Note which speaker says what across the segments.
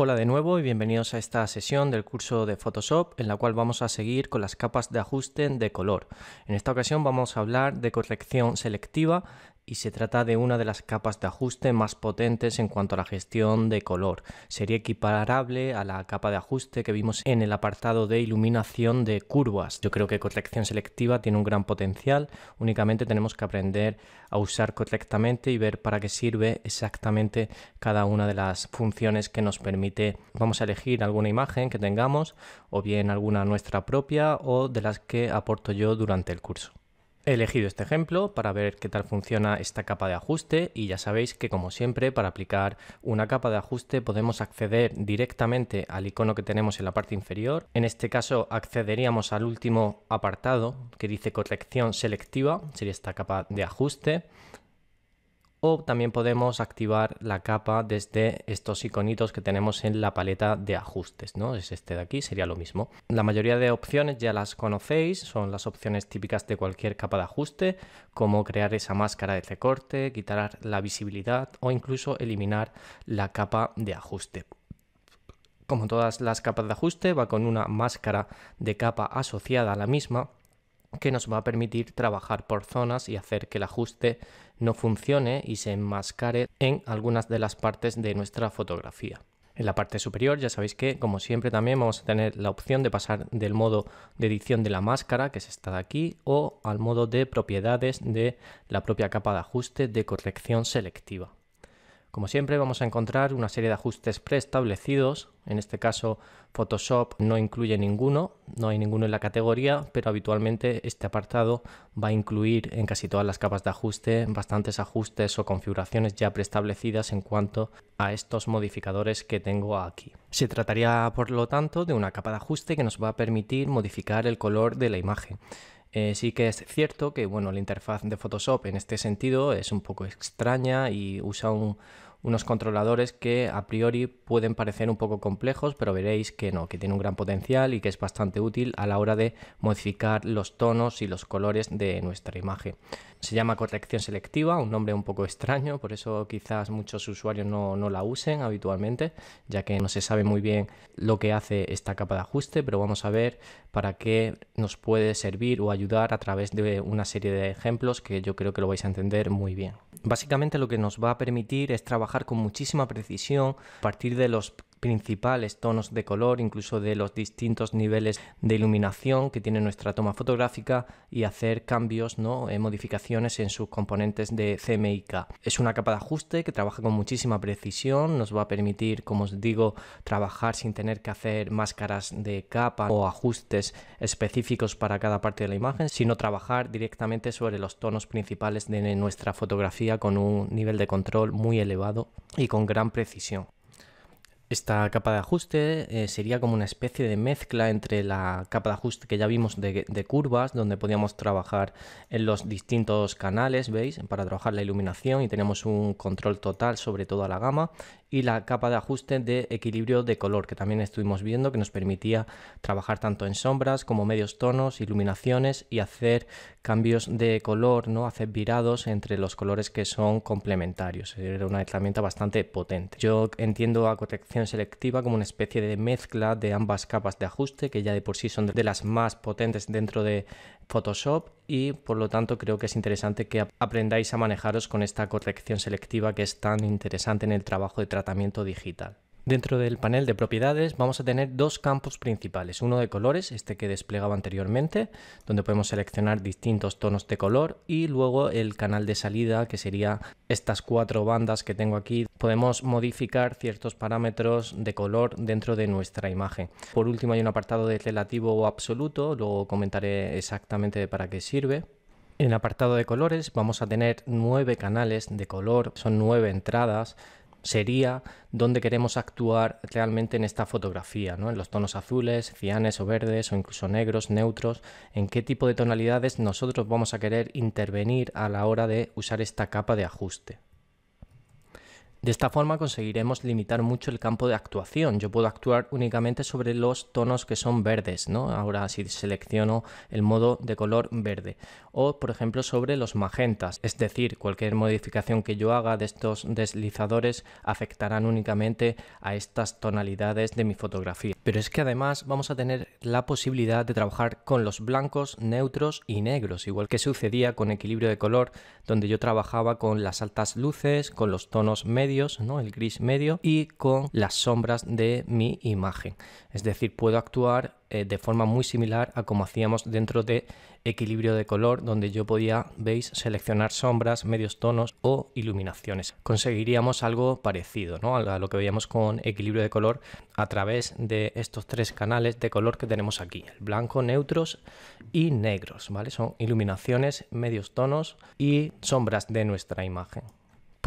Speaker 1: Hola de nuevo y bienvenidos a esta sesión del curso de Photoshop en la cual vamos a seguir con las capas de ajuste de color. En esta ocasión vamos a hablar de corrección selectiva y se trata de una de las capas de ajuste más potentes en cuanto a la gestión de color. Sería equiparable a la capa de ajuste que vimos en el apartado de iluminación de curvas. Yo creo que corrección selectiva tiene un gran potencial, únicamente tenemos que aprender a usar correctamente y ver para qué sirve exactamente cada una de las funciones que nos permite. Vamos a elegir alguna imagen que tengamos o bien alguna nuestra propia o de las que aporto yo durante el curso. He elegido este ejemplo para ver qué tal funciona esta capa de ajuste y ya sabéis que como siempre para aplicar una capa de ajuste podemos acceder directamente al icono que tenemos en la parte inferior. En este caso accederíamos al último apartado que dice corrección selectiva, sería esta capa de ajuste o también podemos activar la capa desde estos iconitos que tenemos en la paleta de ajustes, ¿no? Es este de aquí, sería lo mismo. La mayoría de opciones ya las conocéis, son las opciones típicas de cualquier capa de ajuste, como crear esa máscara de recorte, quitar la visibilidad o incluso eliminar la capa de ajuste. Como todas las capas de ajuste, va con una máscara de capa asociada a la misma que nos va a permitir trabajar por zonas y hacer que el ajuste no funcione y se enmascare en algunas de las partes de nuestra fotografía. En la parte superior ya sabéis que, como siempre, también vamos a tener la opción de pasar del modo de edición de la máscara, que es esta de aquí, o al modo de propiedades de la propia capa de ajuste de corrección selectiva. Como siempre vamos a encontrar una serie de ajustes preestablecidos, en este caso Photoshop no incluye ninguno, no hay ninguno en la categoría, pero habitualmente este apartado va a incluir en casi todas las capas de ajuste bastantes ajustes o configuraciones ya preestablecidas en cuanto a estos modificadores que tengo aquí. Se trataría por lo tanto de una capa de ajuste que nos va a permitir modificar el color de la imagen. Eh, sí que es cierto que bueno, la interfaz de Photoshop en este sentido es un poco extraña y usa un, unos controladores que a priori pueden parecer un poco complejos, pero veréis que no, que tiene un gran potencial y que es bastante útil a la hora de modificar los tonos y los colores de nuestra imagen. Se llama corrección selectiva, un nombre un poco extraño, por eso quizás muchos usuarios no, no la usen habitualmente, ya que no se sabe muy bien lo que hace esta capa de ajuste, pero vamos a ver para qué nos puede servir o ayudar a través de una serie de ejemplos que yo creo que lo vais a entender muy bien. Básicamente lo que nos va a permitir es trabajar con muchísima precisión a partir de los principales tonos de color, incluso de los distintos niveles de iluminación que tiene nuestra toma fotográfica y hacer cambios, ¿no? Eh, modificaciones en sus componentes de CMYK. Es una capa de ajuste que trabaja con muchísima precisión, nos va a permitir, como os digo, trabajar sin tener que hacer máscaras de capa o ajustes específicos para cada parte de la imagen, sino trabajar directamente sobre los tonos principales de nuestra fotografía con un nivel de control muy elevado y con gran precisión. Esta capa de ajuste eh, sería como una especie de mezcla entre la capa de ajuste que ya vimos de, de, curvas, donde podíamos trabajar en los distintos canales, ¿veis? Para trabajar la iluminación y tenemos un control total sobre toda la gama y la capa de ajuste de equilibrio de color que también estuvimos viendo que nos permitía trabajar tanto en sombras como medios tonos, iluminaciones y hacer cambios de color, ¿no? hacer virados entre los colores que son complementarios. Era una herramienta bastante potente. Yo entiendo a corrección selectiva como una especie de mezcla de ambas capas de ajuste que ya de por sí son de las más potentes dentro de Photoshop y por lo tanto creo que es interesante que aprendáis a manejaros con esta corrección selectiva que es tan interesante en el trabajo de tratamiento digital. Dentro del panel de propiedades vamos a tener dos campos principales, uno de colores, este que desplegaba anteriormente, donde podemos seleccionar distintos tonos de color y luego el canal de salida que sería estas cuatro bandas que tengo aquí. Podemos modificar ciertos parámetros de color dentro de nuestra imagen. Por último hay un apartado de relativo o absoluto, luego comentaré exactamente para qué sirve. En el apartado de colores vamos a tener nueve canales de color, son nueve entradas, sería donde queremos actuar realmente en esta fotografía, ¿no? en los tonos azules, cianes o verdes o incluso negros, neutros, en qué tipo de tonalidades nosotros vamos a querer intervenir a la hora de usar esta capa de ajuste. De esta forma conseguiremos limitar mucho el campo de actuación. Yo puedo actuar únicamente sobre los tonos que son verdes, ¿no? Ahora si selecciono el modo de color verde. O, por ejemplo, sobre los magentas. Es decir, cualquier modificación que yo haga de estos deslizadores afectarán únicamente a estas tonalidades de mi fotografía. Pero es que además vamos a tener la posibilidad de trabajar con los blancos, neutros y negros, igual que sucedía con equilibrio de color, donde yo trabajaba con las altas luces, con los tonos medios, ¿no? el gris medio, y con las sombras de mi imagen. Es decir, puedo actuar eh, de forma muy similar a como hacíamos dentro de equilibrio de color, donde yo podía, veis, seleccionar sombras, medios tonos o iluminaciones. Conseguiríamos algo parecido a lo que veíamos con equilibrio de color a través de estos tres canales de color que tenemos aquí, el blanco, neutros y negros, ¿vale? Son iluminaciones, medios tonos y sombras de nuestra imagen.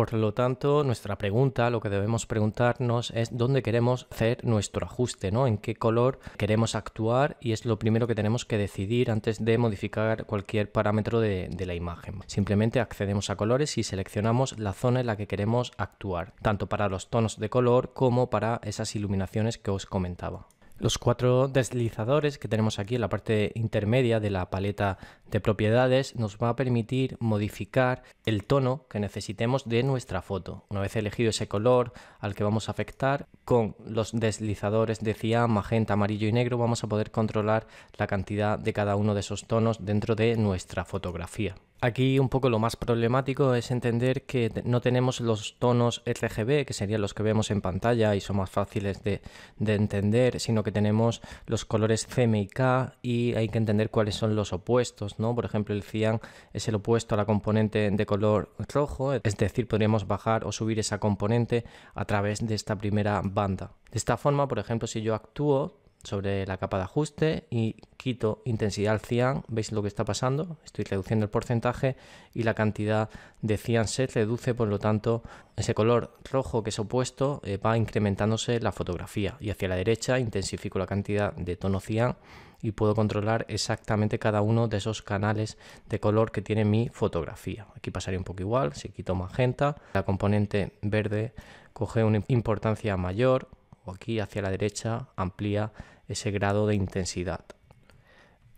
Speaker 1: Por lo tanto, nuestra pregunta, lo que debemos preguntarnos es dónde queremos hacer nuestro ajuste, ¿no? En qué color queremos actuar y es lo primero que tenemos que decidir antes de modificar cualquier parámetro de, de la imagen. Simplemente accedemos a colores y seleccionamos la zona en la que queremos actuar, tanto para los tonos de color como para esas iluminaciones que os comentaba. Los cuatro deslizadores que tenemos aquí en la parte intermedia de la paleta de propiedades nos va a permitir modificar el tono que necesitemos de nuestra foto. Una vez elegido ese color al que vamos a afectar, con los deslizadores de magenta, amarillo y negro vamos a poder controlar la cantidad de cada uno de esos tonos dentro de nuestra fotografía. Aquí un poco lo más problemático es entender que no tenemos los tonos RGB, que serían los que vemos en pantalla y son más fáciles de, entender, sino que tenemos los colores k y hay que entender cuáles son los opuestos, ¿no? Por ejemplo, el cian es el opuesto a la componente de color rojo, es decir, podríamos bajar o subir esa componente a través de esta primera banda. De esta forma, por ejemplo, si yo actúo, sobre la capa de ajuste y quito intensidad al cian, veis lo que está pasando, estoy reduciendo el porcentaje y la cantidad de cian se reduce, por lo tanto ese color rojo que es opuesto eh, va incrementándose la fotografía y hacia la derecha intensifico la cantidad de tono cian y puedo controlar exactamente cada uno de esos canales de color que tiene mi fotografía. Aquí pasaría un poco igual, si quito magenta, la componente verde coge una importancia mayor, o aquí hacia la derecha amplía ese grado de intensidad.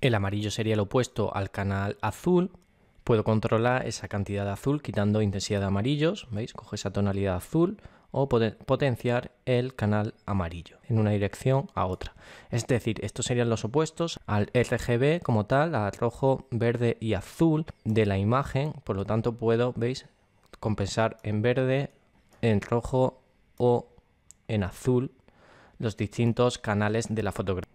Speaker 1: El amarillo sería el opuesto al canal azul. Puedo controlar esa cantidad de azul quitando intensidad de amarillos, ¿veis? coge esa tonalidad azul o potenciar el canal amarillo en una dirección a otra. Es decir, estos serían los opuestos al RGB como tal, a rojo, verde y azul de la imagen. Por lo tanto, puedo, ¿veis? Compensar en verde, en rojo o en azul los distintos canales de la fotografía.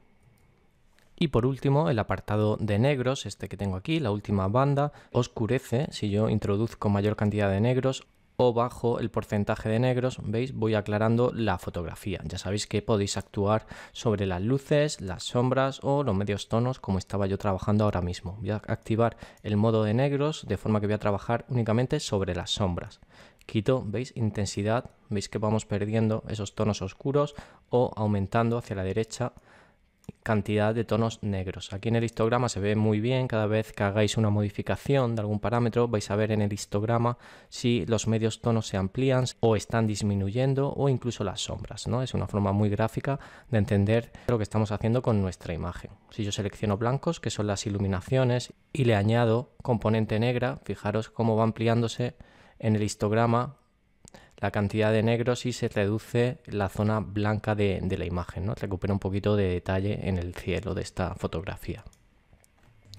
Speaker 1: Y por último, el apartado de negros, este que tengo aquí, la última banda, oscurece si yo introduzco mayor cantidad de negros o bajo el porcentaje de negros, veis, voy aclarando la fotografía. Ya sabéis que podéis actuar sobre las luces, las sombras o los medios tonos como estaba yo trabajando ahora mismo. Voy a activar el modo de negros de forma que voy a trabajar únicamente sobre las sombras quito, ¿veis? Intensidad, veis que vamos perdiendo esos tonos oscuros o aumentando hacia la derecha cantidad de tonos negros. Aquí en el histograma se ve muy bien, cada vez que hagáis una modificación de algún parámetro vais a ver en el histograma si los medios tonos se amplían o están disminuyendo o incluso las sombras, ¿no? Es una forma muy gráfica de entender lo que estamos haciendo con nuestra imagen. Si yo selecciono blancos, que son las iluminaciones, y le añado componente negra, fijaros cómo va ampliándose en el histograma, la cantidad de negros y se reduce la zona blanca de, la imagen, ¿no? recupera un poquito de detalle en el cielo de esta fotografía.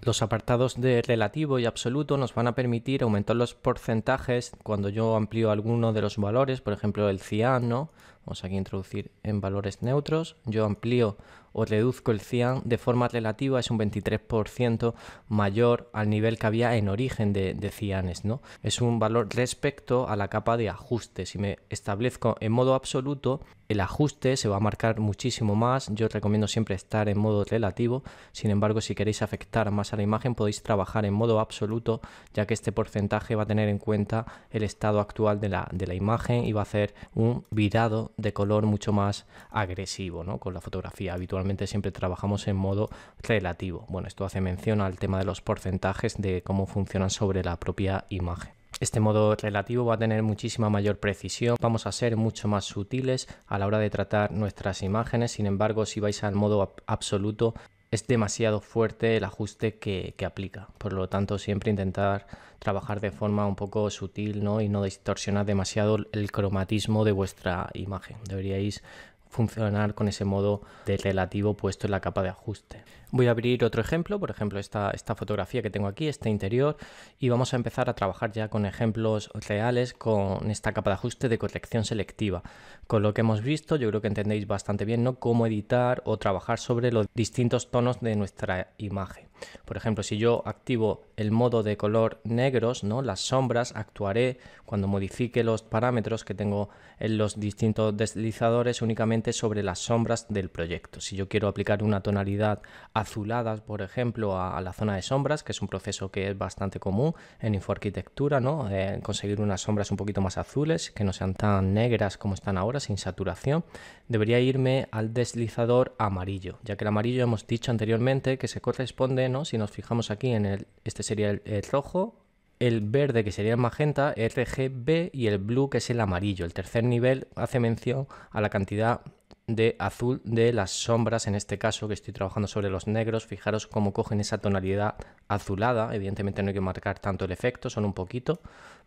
Speaker 1: Los apartados de relativo y absoluto nos van a permitir aumentar los porcentajes cuando yo amplío alguno de los valores, por ejemplo el ciano Vamos aquí a introducir en valores neutros, yo amplío o reduzco el cian de forma relativa es un 23% mayor al nivel que había en origen de, cianes. ¿no? Es un valor respecto a la capa de ajuste. Si me establezco en modo absoluto, el ajuste se va a marcar muchísimo más. Yo os recomiendo siempre estar en modo relativo. Sin embargo, si queréis afectar más a la imagen, podéis trabajar en modo absoluto, ya que este porcentaje va a tener en cuenta el estado actual de la, de la imagen y va a hacer un virado de color mucho más agresivo ¿no? con la fotografía habitualmente siempre trabajamos en modo relativo. Bueno, esto hace mención al tema de los porcentajes de cómo funcionan sobre la propia imagen. Este modo relativo va a tener muchísima mayor precisión, vamos a ser mucho más sutiles a la hora de tratar nuestras imágenes, sin embargo si vais al modo absoluto es demasiado fuerte el ajuste que, aplica. Por lo tanto, siempre intentar trabajar de forma un poco sutil ¿no? y no distorsionar demasiado el cromatismo de vuestra imagen. Deberíais funcionar con ese modo de relativo puesto en la capa de ajuste. Voy a abrir otro ejemplo, por ejemplo esta, esta fotografía que tengo aquí, este interior, y vamos a empezar a trabajar ya con ejemplos reales con esta capa de ajuste de corrección selectiva. Con lo que hemos visto yo creo que entendéis bastante bien ¿no? cómo editar o trabajar sobre los distintos tonos de nuestra imagen. Por ejemplo, si yo activo el modo de color negros, ¿no? las sombras, actuaré cuando modifique los parámetros que tengo en los distintos deslizadores únicamente sobre las sombras del proyecto. Si yo quiero aplicar una tonalidad azulada, por ejemplo, a, la zona de sombras, que es un proceso que es bastante común en infoarquitectura, ¿no? Eh, conseguir unas sombras un poquito más azules, que no sean tan negras como están ahora, sin saturación, debería irme al deslizador amarillo, ya que el amarillo hemos dicho anteriormente que se corresponde, ¿no? Si nos fijamos aquí en el, este sería el rojo, el verde que sería el magenta, RGB, y el blue que es el amarillo. El tercer nivel hace mención a la cantidad de azul de las sombras, en este caso que estoy trabajando sobre los negros, fijaros cómo cogen esa tonalidad azulada, evidentemente no hay que marcar tanto el efecto, son un poquito,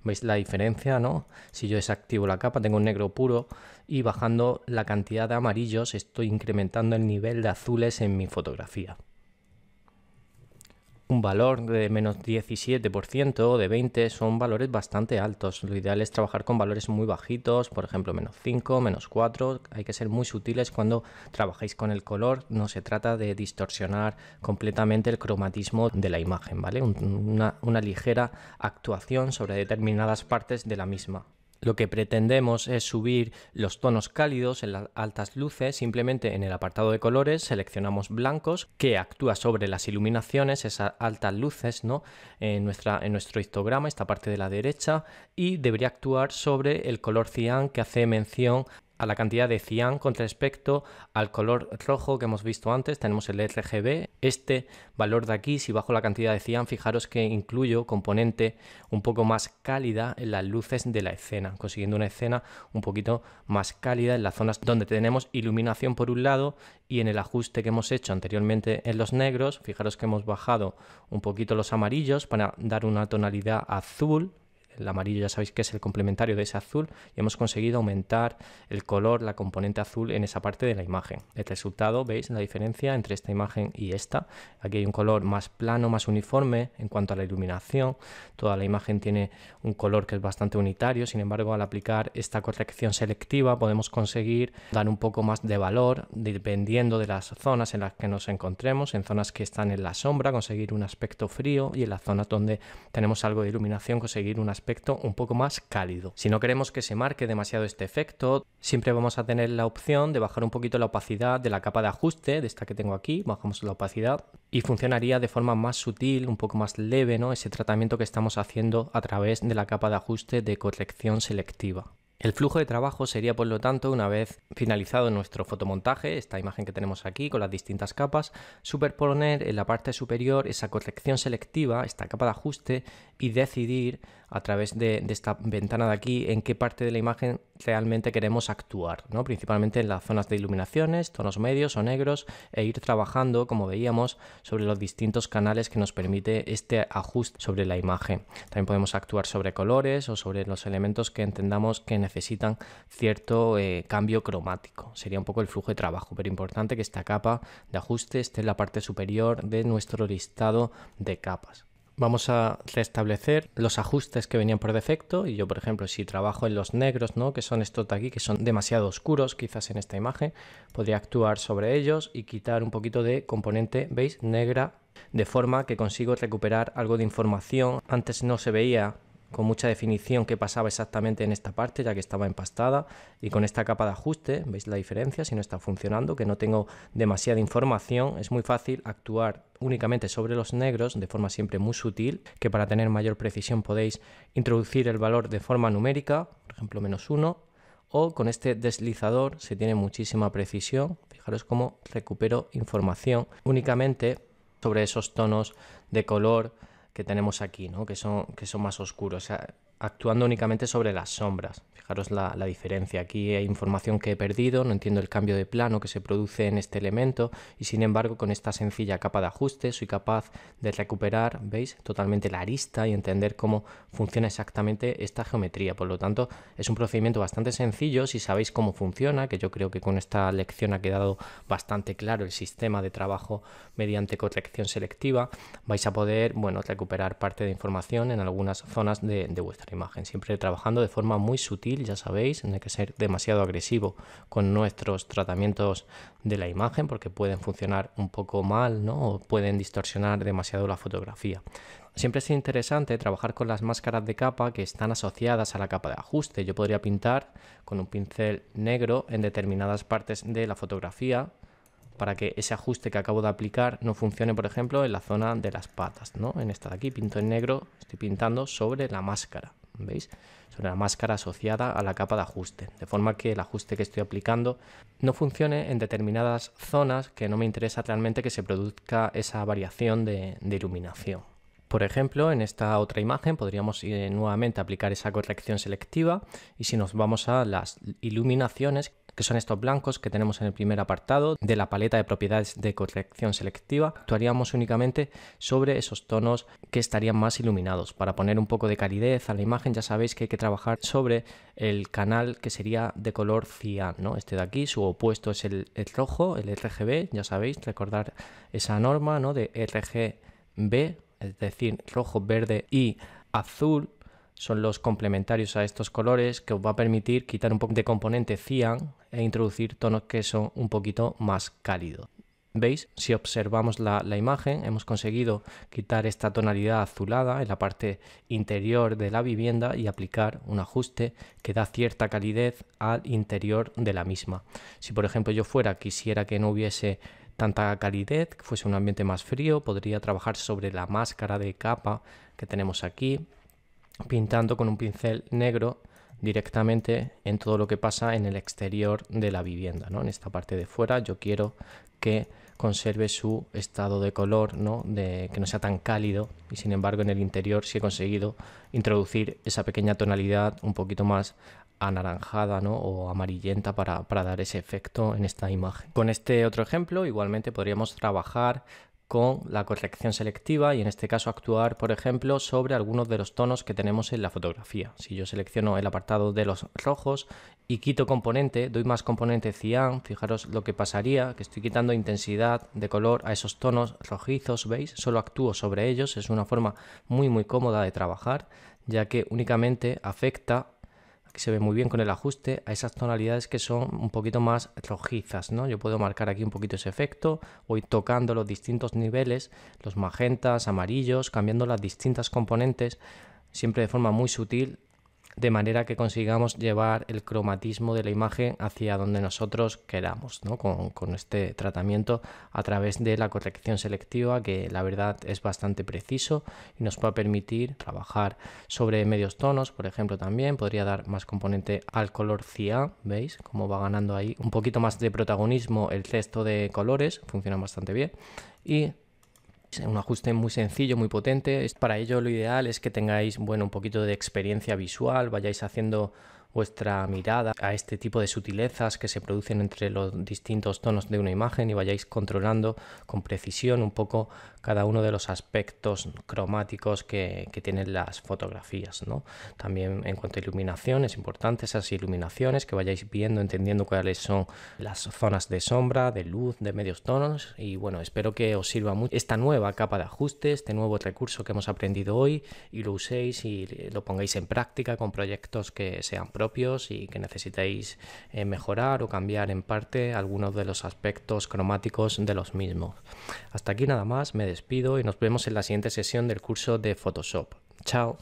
Speaker 1: veis la diferencia, ¿no? Si yo desactivo la capa tengo un negro puro y bajando la cantidad de amarillos estoy incrementando el nivel de azules en mi fotografía un valor de menos 17% o de 20 son valores bastante altos. Lo ideal es trabajar con valores muy bajitos, por ejemplo menos 5, menos 4. Hay que ser muy sutiles cuando trabajáis con el color. No se trata de distorsionar completamente el cromatismo de la imagen, ¿vale? una ligera actuación sobre determinadas partes de la misma. Lo que pretendemos es subir los tonos cálidos en las altas luces, simplemente en el apartado de colores seleccionamos blancos, que actúa sobre las iluminaciones, esas altas luces, ¿no? En, nuestra, en nuestro histograma, esta parte de la derecha, y debería actuar sobre el color cian que hace mención a la cantidad de cian con respecto al color rojo que hemos visto antes. Tenemos el RGB. Este valor de aquí, si bajo la cantidad de cian, fijaros que incluyo componente un poco más cálida en las luces de la escena, consiguiendo una escena un poquito más cálida en las zonas donde tenemos iluminación por un lado y en el ajuste que hemos hecho anteriormente en los negros, fijaros que hemos bajado un poquito los amarillos para dar una tonalidad azul el amarillo ya sabéis que es el complementario de ese azul y hemos conseguido aumentar el color, la componente azul en esa parte de la imagen. El resultado, veis la diferencia entre esta imagen y esta. Aquí hay un color más plano, más uniforme en cuanto a la iluminación. Toda la imagen tiene un color que es bastante unitario, sin embargo al aplicar esta corrección selectiva podemos conseguir dar un poco más de valor dependiendo de las zonas en las que nos encontremos, en zonas que están en la sombra, conseguir un aspecto frío y en las zonas donde tenemos algo de iluminación conseguir un aspecto un poco más cálido. Si no queremos que se marque demasiado este efecto, siempre vamos a tener la opción de bajar un poquito la opacidad de la capa de ajuste, de esta que tengo aquí, bajamos la opacidad y funcionaría de forma más sutil, un poco más leve, ¿no? Ese tratamiento que estamos haciendo a través de la capa de ajuste de corrección selectiva. El flujo de trabajo sería, por lo tanto, una vez finalizado nuestro fotomontaje, esta imagen que tenemos aquí con las distintas capas, superponer en la parte superior esa corrección selectiva, esta capa de ajuste, y decidir a través de, esta ventana de aquí en qué parte de la imagen realmente queremos actuar, ¿no? principalmente en las zonas de iluminaciones, tonos medios o negros e ir trabajando, como veíamos, sobre los distintos canales que nos permite este ajuste sobre la imagen. También podemos actuar sobre colores o sobre los elementos que entendamos que necesitan cierto eh, cambio cromático. Sería un poco el flujo de trabajo, pero importante que esta capa de ajuste esté en la parte superior de nuestro listado de capas vamos a restablecer los ajustes que venían por defecto y yo por ejemplo si trabajo en los negros ¿no? que son estos de aquí que son demasiado oscuros quizás en esta imagen podría actuar sobre ellos y quitar un poquito de componente veis negra de forma que consigo recuperar algo de información antes no se veía con mucha definición qué pasaba exactamente en esta parte, ya que estaba empastada, y con esta capa de ajuste, veis la diferencia, si no está funcionando, que no tengo demasiada información, es muy fácil actuar únicamente sobre los negros de forma siempre muy sutil, que para tener mayor precisión podéis introducir el valor de forma numérica, por ejemplo menos 1, o con este deslizador se tiene muchísima precisión, fijaros cómo recupero información únicamente sobre esos tonos de color, que tenemos aquí, ¿no? que, son, que son más oscuros, actuando únicamente sobre las sombras. Fijaros la, diferencia. Aquí hay información que he perdido, no entiendo el cambio de plano que se produce en este elemento y sin embargo con esta sencilla capa de ajuste soy capaz de recuperar, ¿veis? Totalmente la arista y entender cómo funciona exactamente esta geometría. Por lo tanto, es un procedimiento bastante sencillo si sabéis cómo funciona, que yo creo que con esta lección ha quedado bastante claro el sistema de trabajo mediante corrección selectiva. Vais a poder, bueno, recuperar parte de información en algunas zonas de vuestra imagen, siempre trabajando de forma muy sutil ya sabéis, no hay que ser demasiado agresivo con nuestros tratamientos de la imagen porque pueden funcionar un poco mal, ¿no? O pueden distorsionar demasiado la fotografía. Siempre es interesante trabajar con las máscaras de capa que están asociadas a la capa de ajuste. Yo podría pintar con un pincel negro en determinadas partes de la fotografía para que ese ajuste que acabo de aplicar no funcione, por ejemplo, en la zona de las patas, ¿no? En esta de aquí pinto en negro, estoy pintando sobre la máscara, ¿veis? sobre la máscara asociada a la capa de ajuste, de forma que el ajuste que estoy aplicando no funcione en determinadas zonas que no me interesa realmente que se produzca esa variación de, iluminación. Por ejemplo, en esta otra imagen podríamos eh, nuevamente aplicar esa corrección selectiva y si nos vamos a las iluminaciones que son estos blancos que tenemos en el primer apartado de la paleta de propiedades de corrección selectiva, actuaríamos únicamente sobre esos tonos que estarían más iluminados. Para poner un poco de calidez a la imagen ya sabéis que hay que trabajar sobre el canal que sería de color cian, ¿no? este de aquí, su opuesto es el, rojo, el RGB, ya sabéis, recordar esa norma ¿no? de RGB, es decir, rojo, verde y azul, son los complementarios a estos colores que os va a permitir quitar un poco de componente cian e introducir tonos que son un poquito más cálidos. ¿Veis? Si observamos la, imagen, hemos conseguido quitar esta tonalidad azulada en la parte interior de la vivienda y aplicar un ajuste que da cierta calidez al interior de la misma. Si por ejemplo yo fuera, quisiera que no hubiese tanta calidez, que fuese un ambiente más frío, podría trabajar sobre la máscara de capa que tenemos aquí, pintando con un pincel negro directamente en todo lo que pasa en el exterior de la vivienda, ¿no? En esta parte de fuera yo quiero que conserve su estado de color, ¿no? De, que no sea tan cálido y sin embargo en el interior sí he conseguido introducir esa pequeña tonalidad un poquito más anaranjada ¿no? o amarillenta para, para dar ese efecto en esta imagen. Con este otro ejemplo igualmente podríamos trabajar con la corrección selectiva y en este caso actuar, por ejemplo, sobre algunos de los tonos que tenemos en la fotografía. Si yo selecciono el apartado de los rojos y quito componente, doy más componente cian, fijaros lo que pasaría, que estoy quitando intensidad de color a esos tonos rojizos, ¿veis? Solo actúo sobre ellos, es una forma muy muy cómoda de trabajar, ya que únicamente afecta se ve muy bien con el ajuste a esas tonalidades que son un poquito más rojizas, ¿no? Yo puedo marcar aquí un poquito ese efecto, voy tocando los distintos niveles, los magentas, amarillos, cambiando las distintas componentes, siempre de forma muy sutil de manera que consigamos llevar el cromatismo de la imagen hacia donde nosotros queramos, con, este tratamiento a través de la corrección selectiva, que la verdad es bastante preciso y nos va a permitir trabajar sobre medios tonos, por ejemplo, también podría dar más componente al color cia ¿veis? cómo va ganando ahí un poquito más de protagonismo el cesto de colores, funciona bastante bien. Y es un ajuste muy sencillo, muy potente. Para ello lo ideal es que tengáis, bueno, un poquito de experiencia visual, vayáis haciendo vuestra mirada a este tipo de sutilezas que se producen entre los distintos tonos de una imagen y vayáis controlando con precisión un poco cada uno de los aspectos cromáticos que, tienen las fotografías. ¿no? También en cuanto a iluminación es importante esas iluminaciones que vayáis viendo, entendiendo cuáles son las zonas de sombra, de luz, de medios tonos y bueno, espero que os sirva mucho esta nueva capa de ajuste, este nuevo recurso que hemos aprendido hoy y lo uséis y lo pongáis en práctica con proyectos que sean y que necesitéis eh, mejorar o cambiar en parte algunos de los aspectos cromáticos de los mismos. Hasta aquí nada más, me despido y nos vemos en la siguiente sesión del curso de Photoshop. Chao.